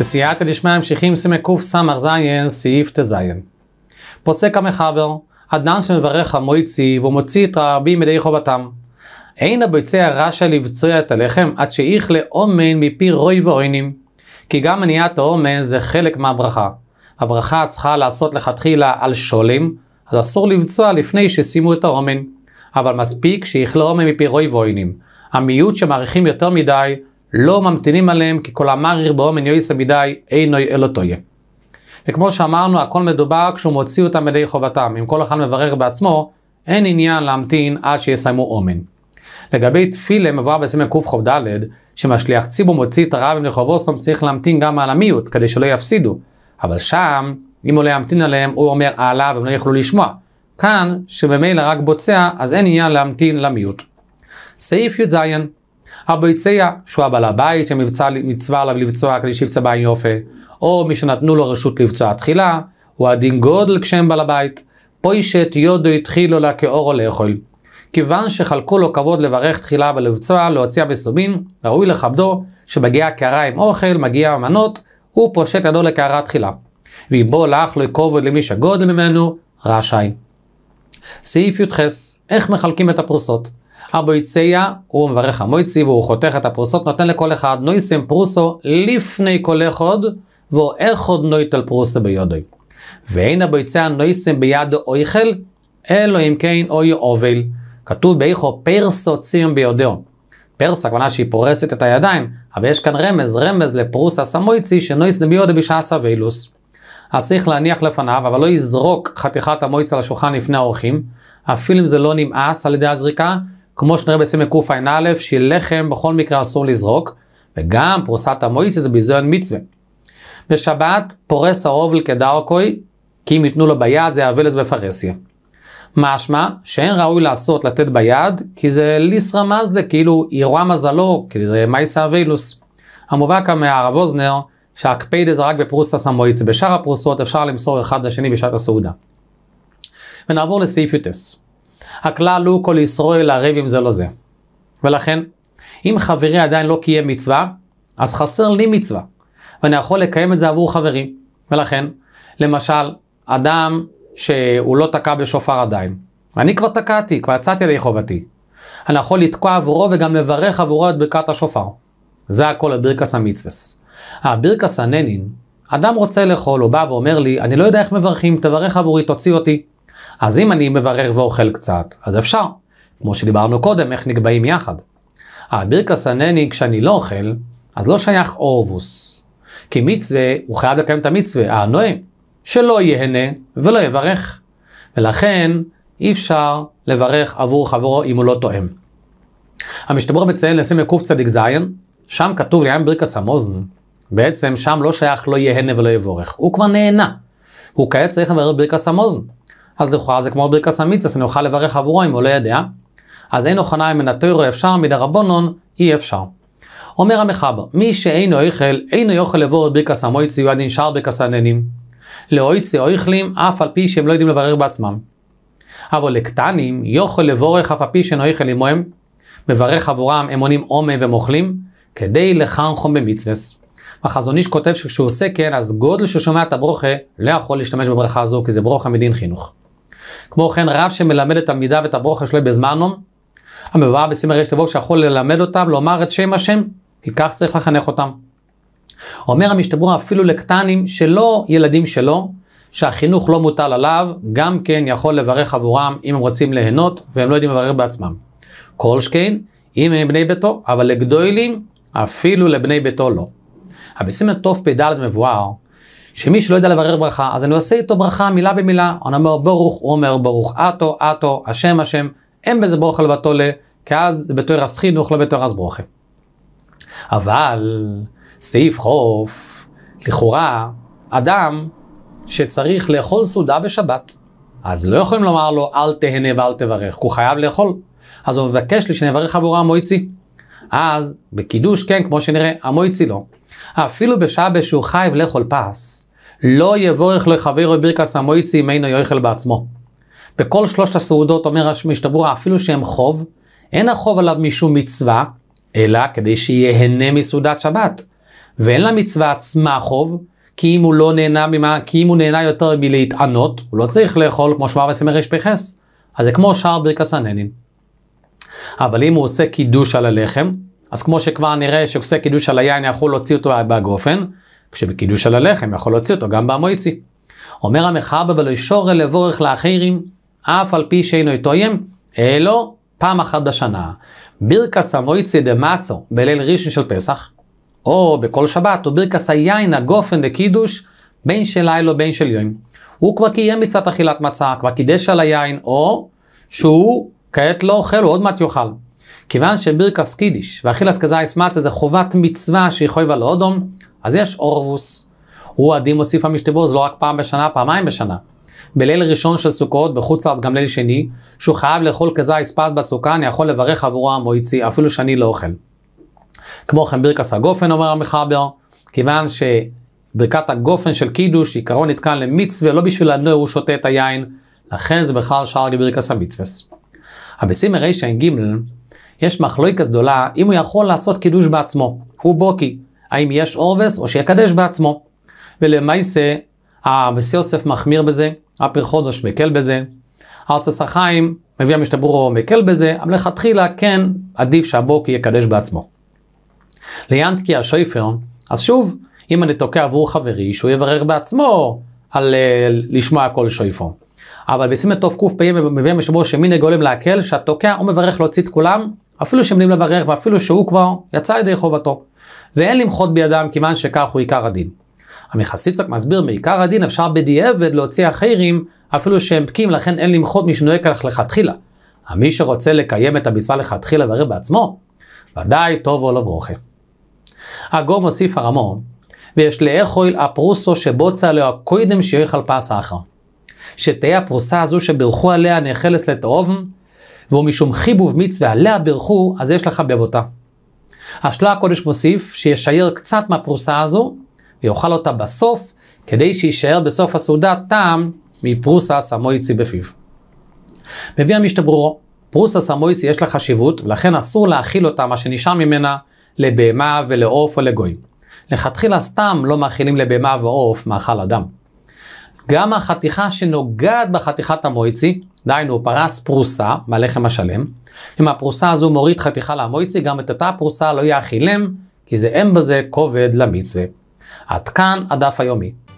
בסייעתא דשמיא ממשיכים קס"ז סעיף ט"ז. פוסק המחבר, אדם שמברך על והוא מוציא את רבים מדי חובתם. אין הביצע רשע לבצוע את הלחם עד שיכלה אומן מפי רוי ואוינים. כי גם מניעת האומן זה חלק מהברכה. הברכה צריכה לעשות לכתחילה על שולם, אז אסור לבצוע לפני שסיימו את האומן. אבל מספיק שיכלה אומן מפי רוי ואוינים. המיעוט שמעריכים יותר מדי לא ממתינים עליהם, כי כל אמר המריר באומן יויסה מדי, אינו אלא טויה. וכמו שאמרנו, הכל מדובר כשהוא מוציא אותם מדי חובתם. אם כל אחד מברך בעצמו, אין עניין להמתין עד שיסיימו אומן. לגבי תפילה מבואר בסמל קכ"ד, שמשליח ציבור מוציא את הרבים סום צריך להמתין גם על המיעוט, כדי שלא יפסידו. אבל שם, אם הוא לא ימתין עליהם, הוא אומר הלאה, והם לא יוכלו לשמוע. כאן, שממילא רק בוצע, אז אין עניין להמתין למיעוט. סעיף י"ז הביצע, שהוא הבעל הבית שמצווה עליו לבצוע כדי שיפצע בעין יופה, או מי שנתנו לו רשות לבצוע תחילה, הוא הדין גודל כשהם בעל הבית, פוישת יודו התחילו לה כאורו לאכול. כיוון שחלקו לו כבוד לברך תחילה ולבצוע, להוציע בסומין, ראוי לכבדו, שמגיעה קערה עם אוכל, מגיעה מנות, הוא פושט ידו לקערה תחילה. ואם בו לך לו כובד למי שגודל ממנו, רשאי. סעיף י"ח, איך מחלקים את הפרוסות? הבויציה הוא מברך המויצי והוא חותך את הפרוסות, נותן לכל אחד נויסם פרוסו לפני כל אחד, ואיך עוד נויט על פרוסו ביודוי. ואין הבויציה נויסם ביד אויכל, אלא אם כן אוי אובל. כתוב באיכו פרסו ציום ביודאו. פרסה הכוונה שהיא פורסת את הידיים, אבל יש כאן רמז, רמז לפרוסה סמויצי שנויס דמיודא בשעה סבילוס. אז צריך להניח לפניו, אבל לא יזרוק חתיכת המויצה לשולחן לפני האורחים, אפילו אם זה לא נמאס על ידי הזריקה, כמו שנראה בסמל קע"א, שלחם בכל מקרה אסור לזרוק, וגם פרוסת המואיצה זה ביזיון מצווה. בשבת פורס הרובל כדרכוי, כי אם ייתנו לו ביד זה יאבלס בפרסיה. משמע שאין ראוי לעשות לתת ביד, כי זה ליסרא מזלה, כאילו אירוע מזלו, כי כאילו זה מייסא אבילוס. המובא כאן מהרב אוזנר, שהקפיידה זה רק בפרוסה סמואיצה, בשאר הפרוסות אפשר למסור אחד לשני בשעת הסעודה. ונעבור לסעיף יוטס. הכלל הוא כל ישראל לריב עם זה לא זה. ולכן, אם חברי עדיין לא קיים מצווה, אז חסר לי מצווה, ואני יכול לקיים את זה עבור חברים. ולכן, למשל, אדם שהוא לא תקע בשופר עדיין, אני כבר תקעתי, כבר יצאתי ידי חובתי. אני יכול לתקוע עבורו וגם לברך עבורו את ברכת השופר. זה הכל הבירקס המצווס. הבירקס הננין, אדם רוצה לאכול, הוא בא ואומר לי, אני לא יודע איך מברכים, תברך עבורי, תוציא אותי. אז אם אני מברר ואוכל קצת, אז אפשר. כמו שדיברנו קודם, איך נקבעים יחד. הבירקס הנני, כשאני לא אוכל, אז לא שייך אורבוס. כי מצווה, הוא חייב לקיים את המצווה, הנואם, שלא ייהנה ולא יברך. ולכן, אי אפשר לברך עבור חברו אם הוא לא תואם. המשתבר מציין לסמל קצ"ז, שם כתוב לעניין ברכס המוזן, בעצם שם לא שייך לא יהנה ולא יבורך, הוא כבר נהנה. הוא כעת צריך לברר ברכס המוזן. אז לכאורה זה כמו ברכס המצווה, שאני אוכל לברך עבורו אם הוא לא יודע. אז אין אוכניים מן התוירו אפשר, מדרבנון אי אפשר. אומר המחבר, מי שאינו איכל, אינו יוכל לבוא ברכס המויצי, הוא הדין שער ברכס הננים. לאויצי או איכלים, אף על פי שהם לא יודעים לברר בעצמם. אבל לקטנים, יוכל לבורך אף על פי שאינו איכל עמהם, מברך עבורם, הם עונים עומם ומוכלים, כדי לחנכם במצווה. החזון איש כותב שכשהוא עושה כן, אז גודל ששומע את הברוכה לא יכול להשתמש בברכה הזו, כי זה ברוכה מדין חינוך. כמו כן רב שמלמד את המידה ואת הברוכה שלו בזמנו, המבואה בסימר יש לבוא שיכול ללמד אותם לומר את שם השם, כי כך צריך לחנך אותם. אומר המשתברו אפילו לקטנים שלא ילדים שלו, שהחינוך לא מוטל עליו, גם כן יכול לברך עבורם אם הם רוצים ליהנות והם לא יודעים לברך בעצמם. כל שכן, אם הם בני ביתו, אבל לגדולים, אפילו לבני ביתו לא. הבסימן פ"ד מבואר שמי שלא יודע לברר ברכה, אז אני עושה איתו ברכה מילה במילה. אני אומר ברוך, הוא אומר ברוך אטו, אטו, השם השם, אין בזה ברוך על בתולה, כי אז זה בתואר אז חינוך, לא בתואר אז ברוכה. אבל סעיף חוף, לכאורה, אדם שצריך לאכול סעודה בשבת, אז לא יכולים לומר לו אל תהנה ואל תברך, כי הוא חייב לאכול. אז הוא מבקש לי שנברך עבורו המויצי. אז בקידוש כן, כמו שנראה, המויצי לא. אפילו בשעה בשהוא חי ולאכול פס, לא יבורך לחברו בברכס המועצי אם אינו יאכל בעצמו. בכל שלושת הסעודות אומר המשתברורה, אפילו שהם חוב, אין החוב עליו משום מצווה, אלא כדי שיהנה מסעודת שבת. ואין למצווה עצמה חוב, כי אם הוא לא נהנה ממה, כי אם הוא נהנה יותר מלהתענות, הוא לא צריך לאכול כמו שמר וסמר רפ"ח. אז זה כמו שער ברכס הננין. אבל אם הוא עושה קידוש על הלחם, אז כמו שכבר נראה שעושה קידוש על היין יכול להוציא אותו בגופן, כשבקידוש על הלחם יכול להוציא אותו גם באמויצי. אומר המחרבא אל אבורך לאחרים, אף על פי שאינו יתוים, אלו פעם אחת בשנה. בירקס המויצי דמצו בליל ראשון של פסח, או בכל שבת, או בירקס היין הגופן דקידוש, בין של לילה ובין של יום. הוא כבר קיים מצוות אכילת מצה, כבר קידש על היין, או שהוא כעת לא אוכל, הוא עוד מעט יאכל. כיוון שבירקס קידיש ואכילס כזייס מצה זה חובת מצווה שהיא לאודום, אז יש אורבוס. הוא הדין מוסיף המשתבוז לא רק פעם בשנה, פעמיים בשנה. בליל ראשון של סוכות, בחוץ לארץ גם ליל שני, שהוא חייב לאכול כזייס פת בסוכה, אני יכול לברך עבורו המויצי, אפילו שאני לא אוכל. כמו כן ברכס הגופן אומר המחבר, כיוון שברכת הגופן של קידוש עיקרון נתקן למצווה, לא בשביל הנוער הוא שותה את היין, לכן זה בכלל שער ברכס המצווה. הבסימר גימל, יש מחלוקת גדולה אם הוא יכול לעשות קידוש בעצמו, הוא בוקי, האם יש אורבס או שיקדש בעצמו. ולמעשה, הבס יוסף מחמיר בזה, הפר חודש מקל בזה, ארצה החיים, מביא המשתברו מקל בזה, אבל לכתחילה כן עדיף שהבוקי יקדש בעצמו. ליאנטקי השויפר, אז שוב, אם אני תוקע עבור חברי, שהוא יברך בעצמו על אה, לשמוע כל שויפר. אבל בסימן קפ"א מביא המשמור שמיני גולם להקל, שהתוקע או מברך להוציא את כולם אפילו שמנים לברך ואפילו שהוא כבר יצא ידי חובתו. ואין למחות בידם כיוון שכך הוא עיקר הדין. המחסיצק מסביר מעיקר הדין אפשר בדיעבד להוציא אחרים אפילו שהם בקיאים לכן אין למחות מי שנוהג כך לכתחילה. המי שרוצה לקיים את המצווה לכתחילה לברך בעצמו, ודאי טוב או לא ברוכה. הגו מוסיף הרמו, ויש לאכול הפרוסו שבוצע לו הקוידם שיוכל פס אחר. שתהיה הפרוסה הזו שבירכו עליה נאכלס לתאובן ומשום חיבוב מצווה עליה בירכו, אז יש לך באבותה. השלה הקודש מוסיף שישייר קצת מהפרוסה הזו, ויאכל אותה בסוף, כדי שיישאר בסוף הסעודה טעם מפרוסה סמויצי בפיו. מביא המשתברו, פרוסה סמויצי יש לה חשיבות, ולכן אסור להאכיל אותה, מה שנשאר ממנה, לבהמה ולעוף או לגוי. לכתחילה סתם לא מאכילים לבהמה ועוף מאכל אדם. גם החתיכה שנוגעת בחתיכת המויצי, דהיינו פרס פרוסה מהלחם השלם, אם הפרוסה הזו מוריד חתיכה למויצי, גם את אותה הפרוסה לא יאכילם, כי זה אין בזה כובד למצווה. עד כאן הדף היומי.